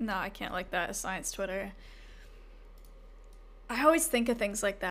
No, I can't like that. Science Twitter. I always think of things like that.